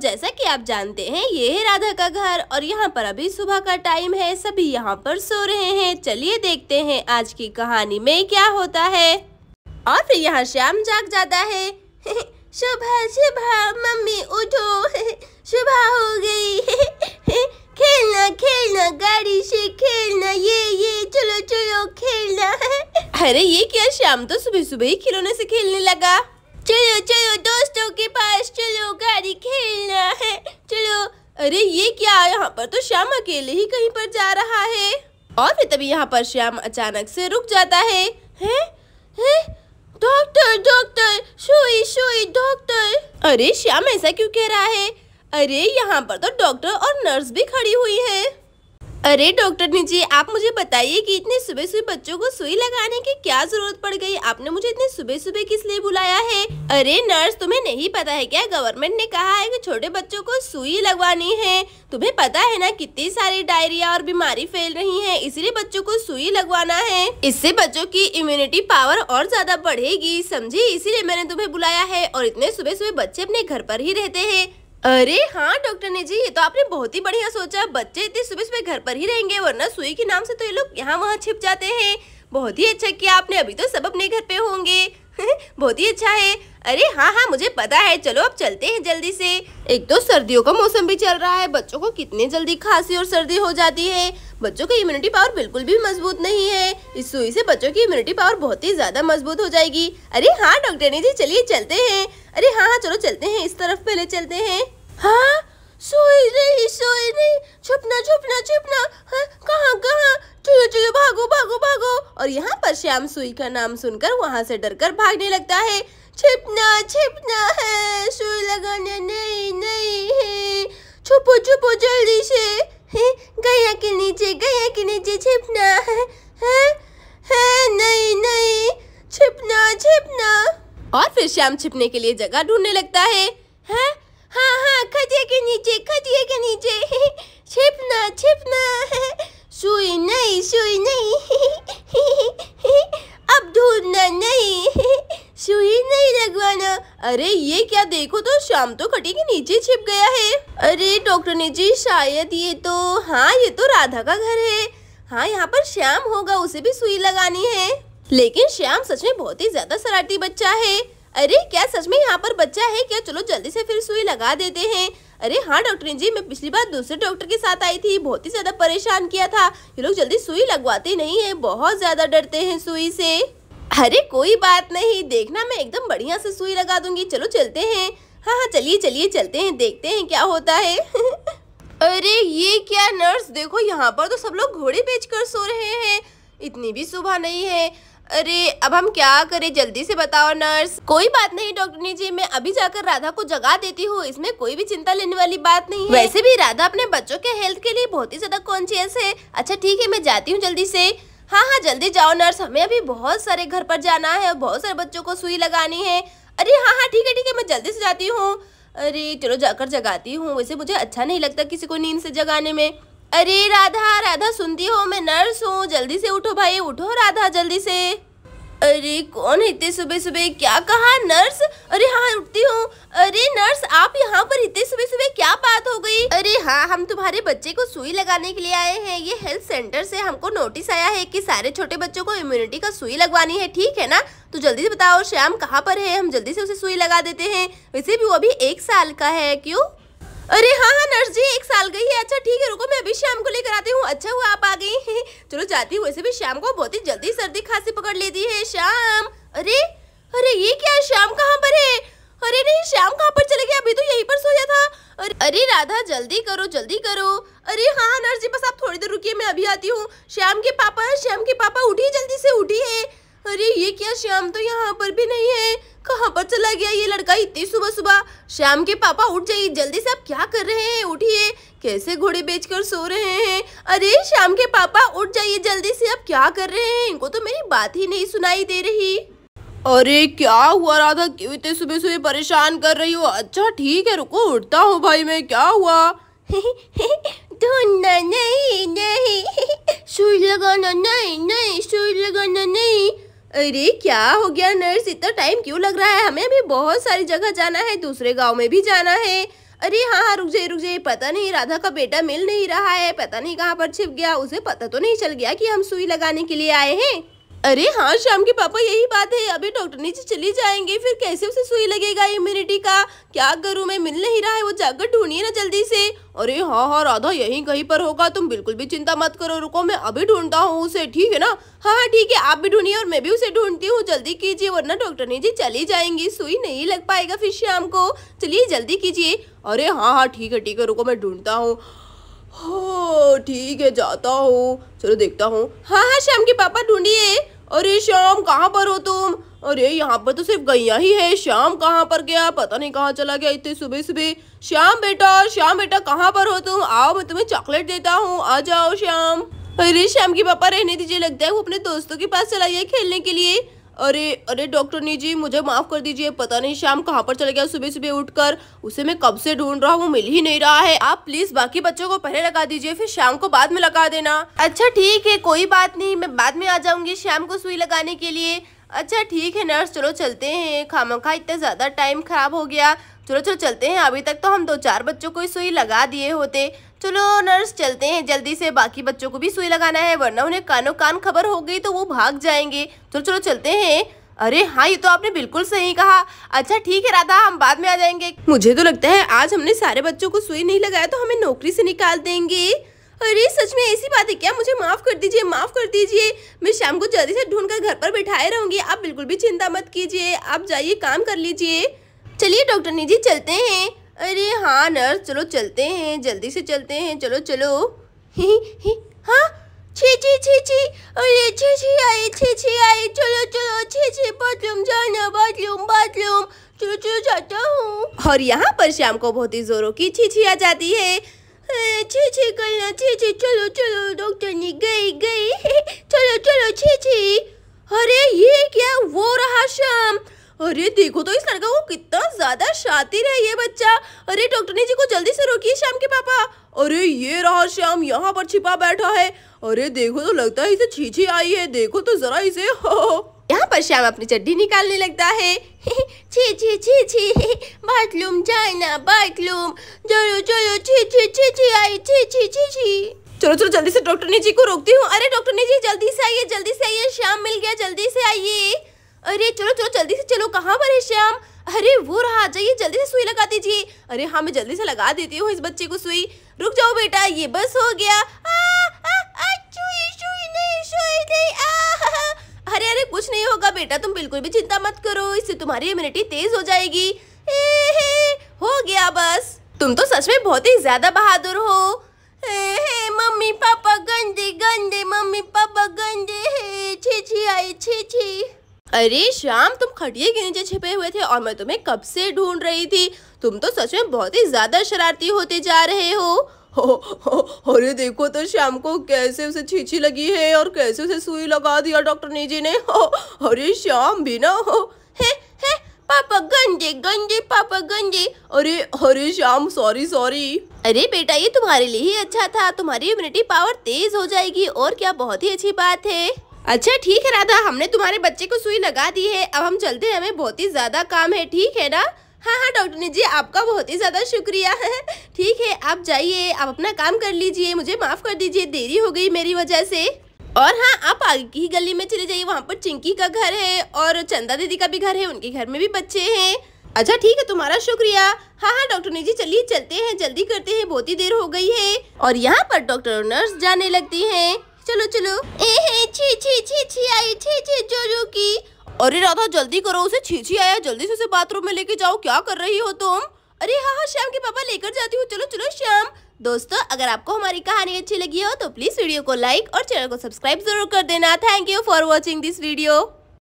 जैसा कि आप जानते हैं ये है राधा का घर और यहाँ पर अभी सुबह का टाइम है सभी यहाँ पर सो रहे हैं चलिए देखते हैं आज की कहानी में क्या होता है और फिर यहाँ श्याम जाग जाता है सुबह सुबह मम्मी उठो सुबह हो गई खेलना खेलना गाड़ी से खेलना ये ये चलो चलो खेलना अरे ये क्या श्याम तो सुबह सुबह ही खिलौने से खेलने लगा चलो चलो दोस्तों के पास चलो गाड़ी खेलना है चलो अरे ये क्या यहाँ पर तो श्याम अकेले ही कहीं पर जा रहा है और फिर तभी यहाँ पर श्याम अचानक से रुक जाता है हैं हैं डॉक्टर डॉक्टर सोई सोई डॉक्टर अरे श्याम ऐसा क्यों कह रहा है अरे यहाँ पर तो डॉक्टर और नर्स भी खड़ी हुई है अरे डॉक्टर निजी आप मुझे बताइए कि इतने सुबह सुबह बच्चों को सुई लगाने की क्या जरूरत पड़ गई आपने मुझे इतने सुबह सुबह किस लिए बुलाया है अरे नर्स तुम्हें नहीं पता है क्या गवर्नमेंट ने कहा है कि छोटे बच्चों को सुई लगवानी है तुम्हें पता है ना कितनी सारी डायरिया और बीमारी फैल रही है इसलिए बच्चों को सुई लगवाना है इससे बच्चों की इम्यूनिटी पावर और ज्यादा बढ़ेगी समझी इसीलिए मैंने तुम्हें बुलाया है और इतने सुबह सुबह बच्चे अपने घर पर ही रहते हैं अरे हाँ डॉक्टर ने जी ये तो आपने बहुत ही बढ़िया सोचा बच्चे इतनी सुबह सुबह घर पर ही रहेंगे वरना सुई के नाम से तो ये लोग यहाँ वहाँ छिप जाते हैं बहुत ही अच्छा किया आपने अभी तो सब अपने घर पे होंगे बहुत ही अच्छा है अरे हाँ हाँ मुझे पता है चलो अब चलते हैं जल्दी से एक तो सर्दियों का मौसम भी चल रहा है बच्चों को कितने जल्दी खांसी और सर्दी हो जाती है बच्चों की इम्यूनिटी पावर बिल्कुल भी मजबूत नहीं है इस सुई से बच्चों की इम्यूनिटी पावर बहुत ही ज्यादा मजबूत हो जाएगी अरे हाँ डॉक्टर जी चलिए चलते हैं अरे हाँ हाँ चलो चलते हैं इस तरफ पहले चलते हैं हाँ सोई नहीं सोई नहीं छुपना छुपना छुपना हाँ, कहाँ कहाँ चलो चलो भागो भागो भागो और यहाँ पर श्याम सुई का नाम सुनकर वहाँ से डरकर भागने लगता है छिपना छिपना है सुई लगाना नहीं नहीं है छुपो छुपो जल्दी से गया के नीचे गया के नीचे छिपना है है है नहीं नहीं छिपना छिपना और फिर श्याम छिपने के लिए जगह ढूंढने लगता है हैं हाँ हाँ खजिए के नीचे खजिए के नीचे छिपना छिपना है सुई नहीं सुई अरे ये क्या देखो तो शाम तो खटी के नीचे छिप गया है अरे डॉक्टर जी शायद ये तो हाँ ये तो राधा का घर है हाँ यहाँ पर श्याम होगा उसे भी सुई लगानी है लेकिन श्याम सच में बहुत ही ज्यादा शरारती बच्चा है अरे क्या सच में यहाँ पर बच्चा है क्या चलो जल्दी से फिर सुई लगा देते हैं अरे हाँ डॉक्टर जी मैं पिछली बार दूसरे डॉक्टर के साथ आई थी बहुत ही ज्यादा परेशान किया था ये लोग जल्दी सुई लगवाते नहीं है बहुत ज्यादा डरते हैं सुई से अरे कोई बात नहीं देखना मैं एकदम बढ़िया से सुई लगा दूंगी चलो चलते हैं हाँ हाँ चलिए चलिए चलते हैं देखते हैं क्या होता है अरे ये क्या नर्स देखो यहाँ पर तो सब लोग घोड़े बेच कर सो रहे हैं इतनी भी सुबह नहीं है अरे अब हम क्या करें जल्दी से बताओ नर्स कोई बात नहीं डॉक्टर जी मैं अभी जाकर राधा को जगा देती हूँ इसमें कोई भी चिंता लेने वाली बात नहीं है वैसे भी राधा अपने बच्चों के हेल्थ के लिए बहुत ही ज्यादा कॉन्शियस है अच्छा ठीक है मैं जाती हूँ जल्दी से हाँ हाँ जल्दी जाओ नर्स हमें अभी बहुत सारे घर पर जाना है बहुत सारे बच्चों को सुई लगानी है अरे हाँ हाँ ठीक है ठीक है मैं जल्दी से जाती हूँ अरे चलो जाकर जगाती हूँ वैसे मुझे अच्छा नहीं लगता किसी को नींद से जगाने में अरे राधा राधा सुनती हो मैं नर्स हूँ जल्दी से उठो भाई उठो राधा जल्दी से अरे कौन है इतने सुबह सुबह क्या कहा नर्स अरे हाँ उठती हूँ अरे नर्स आप यहाँ पर इतने सुबह सुबह क्या बात हो गई अरे हाँ हम तुम्हारे बच्चे को सुई लगाने के लिए आए हैं ये हेल्थ सेंटर से हमको नोटिस आया है कि सारे छोटे बच्चों को इम्यूनिटी का सुई लगवानी है ठीक है ना तो जल्दी से बताओ श्याम कहाँ पर है हम जल्दी से उसे सुई लगा देते हैं वैसे भी वो अभी एक साल का है क्यों अरे हाँ हाँ नर्स जी एक साल गई है अच्छा ठीक है रुको मैं अभी शाम को लेकर आती हूँ अच्छा हुआ आप आ गई हैं चलो जाती हूँ वैसे भी शाम को बहुत ही जल्दी सर्दी खांसी पकड़ लेती है शाम अरे अरे ये क्या शाम कहाँ पर है अरे नहीं शाम कहाँ पर चले गए अभी तो यहीं पर सोया था अरे अरे राधा जल्दी करो जल्दी करो अरे हाँ हाँ नर्स जी बस आप थोड़ी देर रुकी मैं अभी आती हूँ श्याम के पापा श्याम के पापा उठी जल्दी से उठी है अरे भैया श्याम तो यहाँ पर भी नहीं है कहाँ पर चला गया ये लड़का इतनी सुबह सुबह श्याम के पापा उठ जाइए जल्दी से आप क्या कर रहे हैं उठिए कैसे घोड़े बेचकर सो रहे हैं अरे श्याम के पापा उठ जाइए जल्दी से आप क्या कर रहे हैं इनको तो मेरी बात ही नहीं सुनाई दे रही अरे क्या हुआ राधा क्यों इतने सुबह सुबह परेशान कर रही हो अच्छा ठीक है रुको उठता हूँ भाई मैं क्या हुआ ढूंढना तो नहीं नहीं सुई लगाना नहीं नहीं सुई लगाना नहीं अरे क्या हो गया नर्स इतना टाइम क्यों लग रहा है हमें अभी बहुत सारी जगह जाना है दूसरे गांव में भी जाना है अरे हाँ हाँ रुक जाइए रुक जाइए पता नहीं राधा का बेटा मिल नहीं रहा है पता नहीं कहाँ पर छिप गया उसे पता तो नहीं चल गया कि हम सुई लगाने के लिए आए हैं अरे हाँ श्याम के पापा यही बात है अभी डॉक्टर नीचे चली जाएंगे फिर कैसे उसे सुई लगेगा इम्यूनिटी का क्या करूँ मैं मिल नहीं रहा है वो जाकर ढूंढिए ना जल्दी से अरे हाँ हाँ राधा यहीं कहीं पर होगा तुम बिल्कुल भी चिंता मत करो रुको मैं अभी ढूंढता हूँ उसे ठीक है ना हाँ, हाँ ठीक है आप भी ढूंढिए और मैं भी उसे ढूंढती हूँ जल्दी कीजिए वरना डॉक्टर नीचे चली जाएंगी सुई नहीं लग पाएगा फिर शाम को चलिए जल्दी कीजिए अरे हाँ हाँ ठीक है ठीक है रुको मैं ढूंढता हूँ हो हाँ, ठीक है जाता हूँ चलो देखता हूँ हाँ हाँ श्याम के पापा ढूंढिए अरे श्याम कहाँ पर हो तुम अरे यहाँ पर तो सिर्फ गैया ही है श्याम कहाँ पर गया पता नहीं कहाँ चला गया इतने सुबह सुबह श्याम बेटा श्याम बेटा कहाँ पर हो तुम आओ मैं तुम्हें चॉकलेट देता हूँ आ जाओ श्याम अरे श्याम के पापा रहने दीजिए लगता है वो अपने दोस्तों के पास चला गया खेलने के लिए अरे अरे डॉक्टर जी मुझे माफ़ कर दीजिए पता नहीं शाम कहाँ पर चला गया सुबह सुबह उठकर उसे मैं कब से ढूंढ रहा हूँ वो मिल ही नहीं रहा है आप प्लीज़ बाकी बच्चों को पहले लगा दीजिए फिर शाम को बाद में लगा देना अच्छा ठीक है कोई बात नहीं मैं बाद में आ जाऊँगी शाम को सुई लगाने के लिए अच्छा ठीक है नर्स चलो चलते हैं खामखा इतना ज़्यादा टाइम खराब हो गया चलो चलो चलते हैं अभी तक तो हम दो चार बच्चों को ही सुई लगा दिए होते चलो नर्स चलते हैं जल्दी से बाकी बच्चों को भी सुई लगाना है वरना उन्हें कानो कान खबर हो गई तो वो भाग जाएंगे चलो चलो चलते हैं अरे हाँ ये तो आपने बिल्कुल सही कहा अच्छा ठीक है राधा हम बाद में आ जाएंगे मुझे तो लगता है आज हमने सारे बच्चों को सुई नहीं लगाया तो हमें नौकरी से निकाल देंगे अरे सच में ऐसी बात है क्या मुझे माफ़ कर दीजिए माफ़ कर दीजिए मैं शाम को जल्दी से ढूंढ कर घर पर बैठाए रहूंगी आप बिल्कुल भी चिंता मत कीजिए आप जाइए काम कर लीजिए चलिए डॉक्टर निजी चलते हैं अरे हाँ नर्स चलो चलते हैं जल्दी से चलते हैं चलो चलो ही ही हाँ छी छी छी छी अरे छी छी आई छी छी आई चलो चलो छी छी बाथरूम जाना बाथरूम बाथरूम चलो चलो जाता हूँ और यहाँ पर शाम को बहुत ही जोरों की छी आ जाती है छी छी करना छी छी चलो चलो डॉक्टर ने गई गई चलो चलो छी छी अरे ये क्या वो रहा शाम अरे देखो तो इस लड़का को कितना ज्यादा शातिर है ये बच्चा अरे ने जी को जल्दी से रोकिए श्याम के पापा अरे ये रहा श्याम यहाँ पर छिपा बैठा है अरे देखो तो लगता है इसे छीछी आई है देखो तो जरा इसे हो यहाँ पर श्याम अपनी चड्डी निकालने लगता है छी छी छी छी बाथरूम जाना बाथरूम चलो चलो छी छी छी छी आई छी छी छी छी चलो चलो जल्दी से डॉक्टर ने जी को रोकती हूँ अरे डॉक्टर ने जी जल्दी से आइए जल्दी से आइए श्याम मिल गया जल्दी से आइए अरे चलो चलो जल्दी से चलो कहाँ पर है श्याम अरे वो रहा आ जाइए जल्दी से सुई लगा दीजिए अरे हाँ मैं जल्दी से लगा देती हूँ इस बच्चे को सुई रुक जाओ बेटा ये बस हो गया अरे अरे कुछ नहीं होगा बेटा तुम बिल्कुल भी चिंता मत करो इससे तुम्हारी इम्यूनिटी तेज हो जाएगी ए, हे, हो गया बस तुम तो सच में बहुत ही ज्यादा बहादुर हो ए, मम्मी पापा गंदे गंदे मम्मी पापा गंदे छी छी आई छी छी अरे श्याम तुम खटिए के नीचे छिपे हुए थे और मैं तुम्हें कब से ढूंढ रही थी तुम तो सच में बहुत ही ज्यादा शरारती होते जा रहे हो अरे देखो तो श्याम को कैसे उसे छींची लगी है और कैसे उसे सुई लगा दिया डॉक्टर निजी ने अरे श्याम भी ना हो पापा गंजे गंजे पापा गंजे अरे अरे श्याम सॉरी सॉरी अरे बेटा ये तुम्हारे लिए ही अच्छा था तुम्हारी इम्यूनिटी पावर तेज हो जाएगी और क्या बहुत ही अच्छी बात है अच्छा ठीक है राधा हमने तुम्हारे बच्चे को सुई लगा दी है अब हम चलते हैं हमें बहुत ही ज़्यादा काम है ठीक है ना हाँ हाँ डॉक्टर जी आपका बहुत ही ज़्यादा शुक्रिया है ठीक है आप जाइए आप अपना काम कर लीजिए मुझे माफ़ कर दीजिए देरी हो गई मेरी वजह से और हाँ आप आगे की गली में चले जाइए वहाँ पर चिंकी का घर है और चंदा दीदी का भी घर है उनके घर में भी बच्चे हैं अच्छा ठीक है तुम्हारा शुक्रिया हाँ हाँ डॉक्टर जी चलिए चलते हैं जल्दी करते हैं बहुत ही देर हो गई है और यहाँ पर डॉक्टर और नर्स जाने लगती हैं चलो चलो ए छी छी छी छी आई छी छी जोजू की अरे राधा जल्दी करो उसे छी छी आया जल्दी से उसे बाथरूम में लेके जाओ क्या कर रही हो तुम अरे हाँ हाँ श्याम के पापा लेकर जाती हूँ चलो चलो श्याम दोस्तों अगर आपको हमारी कहानी अच्छी लगी हो तो प्लीज़ वीडियो को लाइक और चैनल को सब्सक्राइब जरूर कर देना thank you for watching this video